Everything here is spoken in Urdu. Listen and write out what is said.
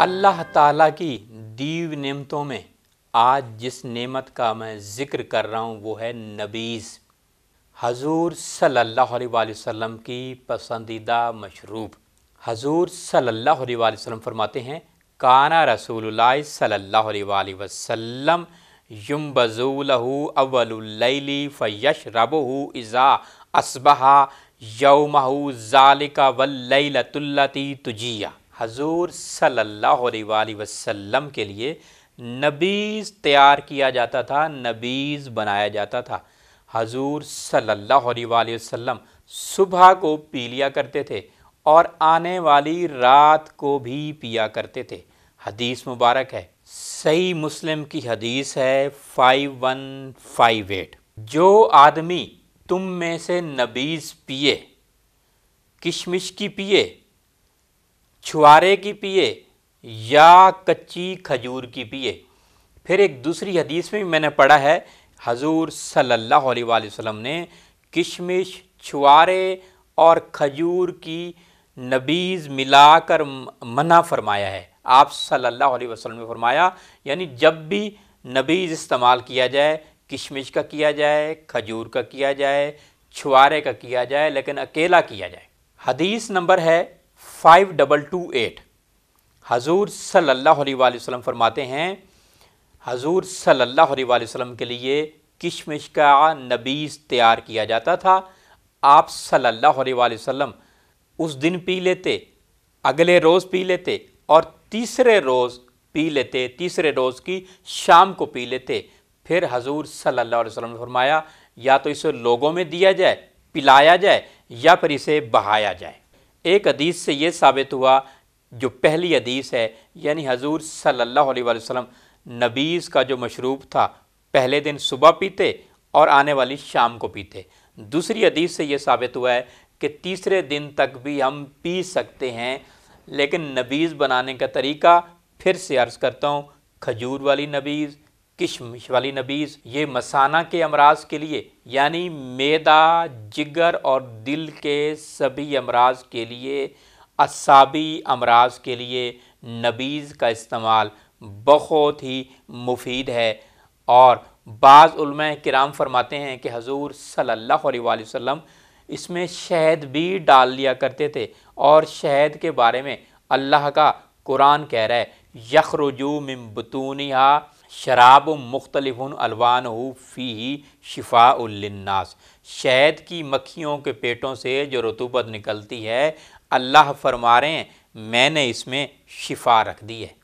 اللہ تعالیٰ کی دیو نعمتوں میں آج جس نعمت کا میں ذکر کر رہا ہوں وہ ہے نبیز حضور صلی اللہ علیہ وآلہ وسلم کی پسندیدہ مشروب حضور صلی اللہ علیہ وآلہ وسلم فرماتے ہیں کانا رسول اللہ صلی اللہ علیہ وآلہ وسلم یم لہو اول اللیلی ف اذا اسبہا یومہو اسبہ واللیلت ذالقہ وََۃ اللہ تجیہ حضور صلی اللہ علیہ وآلہ وسلم کے لیے نبیز تیار کیا جاتا تھا نبیز بنایا جاتا تھا حضور صلی اللہ علیہ وآلہ وسلم صبح کو پی لیا کرتے تھے اور آنے والی رات کو بھی پیا کرتے تھے حدیث مبارک ہے صحیح مسلم کی حدیث ہے فائیو ون فائیو ایٹ جو آدمی تم میں سے نبیز پیے کشمش کی پیے چھوارے کی پیے یا کچی کھجور کی پیے پھر ایک دوسری حدیث میں میں نے پڑھا ہے حضور صلی اللہ علیہ وآلہ وسلم نے کشمش چھوارے اور کھجور کی نبیز ملا کر منع فرمایا ہے آپ صلی اللہ علیہ وسلم نے فرمایا یعنی جب بھی نبیز استعمال کیا جائے کشمش کا کیا جائے کھجور کا کیا جائے چھوارے کا کیا جائے لیکن اکیلا کیا جائے حدیث نمبر ہے فائیو ڈبل ٹو ایٹ حضور صلی اللہ علیہ وآلہ وسلم فرماتے ہیں حضور صلی اللہ علیہ وآلہ وسلم کے لیے کشمش کا نبیز تیار کیا جاتا تھا آپ صلی اللہ علیہ وآلہ وسلم اس دن پی لیتے اگلے روز پی لیتے اور تیسرے روز پی لیتے تیسرے روز کی شام کو پی لیتے پھر حضور صلی اللہ علیہ وسلم نے فرمایا یا تو اسے لوگوں میں دیا جائے پلایا جائے یا پھر اسے بہایا جائے ایک حدیث سے یہ ثابت ہوا جو پہلی حدیث ہے یعنی حضور صلی اللہ علیہ وآلہ وسلم نبیز کا جو مشروب تھا پہلے دن صبح پیتے اور آنے والی شام کو پیتے دوسری حدیث سے یہ ثابت ہوا ہے کہ تیسرے دن تک بھی ہم پی سکتے ہیں لیکن نبیز بنانے کا طریقہ پھر سے عرض کرتا ہوں کھجور والی نبیز کشمش والی نبیز یہ مسانہ کے امراض کے لیے یعنی میدا جگر اور دل کے سبھی امراض کے لیے اعصابی امراض کے لیے نبیز کا استعمال بہت ہی مفید ہے اور بعض علماء کرام فرماتے ہیں کہ حضور صلی اللہ علیہ وآلہ وسلم اس میں شہد بھی ڈال لیا کرتے تھے اور شہد کے بارے میں اللہ کا قرآن کہہ رہا ہے یخرجو من ممبتونہ شراب و مختلف الوان ہو فی شفا شفاء الناس شہد کی مکھیوں کے پیٹوں سے جو رتوبت نکلتی ہے اللہ فرما رہے ہیں میں نے اس میں شفا رکھ دی ہے